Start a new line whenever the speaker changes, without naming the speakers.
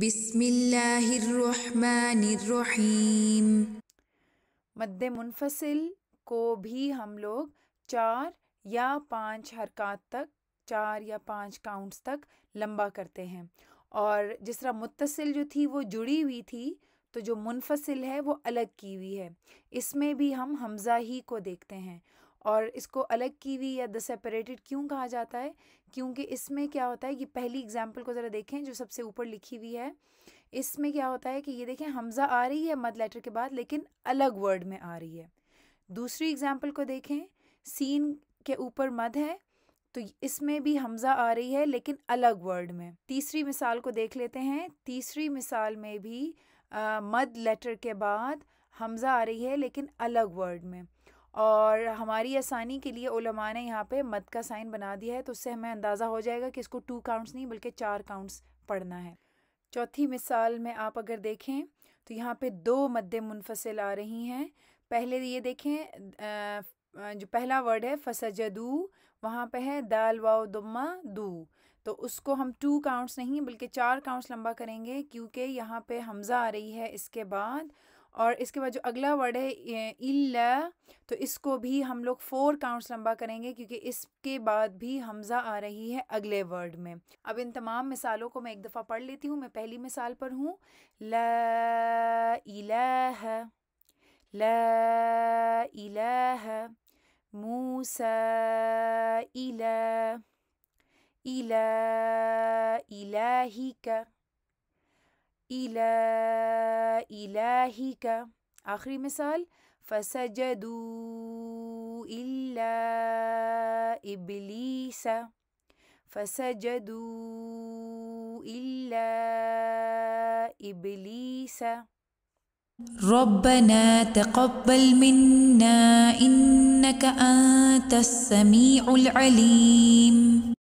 बिस्मिल्लाहिर्रहमानिर्रहीम मद्द मुनफसिल को भी हम लोग चार या पांच हरकत तक चार या पांच काउंट्स तक लंबा करते हैं और जिस तरह मुतसिल जो थी वो जुड़ी हुई थी तो जो मुनफसिल है वो अलग की हुई है इसमें भी हम हमज़ा ही को देखते हैं और इसको अलग की हुई या द सेपरेटेड क्यों कहा जाता है क्योंकि इसमें क्या होता है ये पहली एग्जाम्पल को ज़रा देखें जो सबसे ऊपर लिखी हुई है इसमें क्या होता है कि ये देखें हमज़ा आ रही है मद लेटर के बाद लेकिन अलग वर्ड में आ रही है दूसरी एग्जाम्पल को देखें सीन के ऊपर मद है तो इसमें भी हमज़ा आ रही है लेकिन अलग वर्ड में तीसरी मिसाल को देख लेते हैं तीसरी मिसाल में भी मद लेटर के बाद हमज़ा आ रही है लेकिन अलग वर्ड में और हमारी आसानी के लिए ओलमा ने यहाँ पे मद का साइन बना दिया है तो उससे हमें अंदाज़ा हो जाएगा कि इसको टू काउंट्स नहीं बल्कि चार काउंट्स पढ़ना है चौथी मिसाल में आप अगर देखें तो यहाँ पे दो मद मुनफसल आ रही हैं पहले ये देखें जो पहला वर्ड है फसजदू वहाँ पे है दाल वाओ दुम्मा दू तो उसको हम टू काउंट्स नहीं बल्कि चार काउंट्स लंबा करेंगे क्योंकि यहाँ पे हमज़ा आ रही है इसके बाद और इसके बाद जो अगला वर्ड है इल तो इसको भी हम लोग फोर काउंट्स लंबा करेंगे क्योंकि इसके बाद भी हमज़ा आ रही है अगले वर्ड में अब इन तमाम मिसालों को मैं एक दफ़ा पढ़ लेती हूँ मैं पहली मिसाल पर हूँ ल इलाह ला इलाह मूसा इला इला इलाहिका إلى إلهك آخر مثال فسجدوا إلا إبليس فسجدوا إلا إبليس ربنا تقبل منا إنك أنت السميع العليم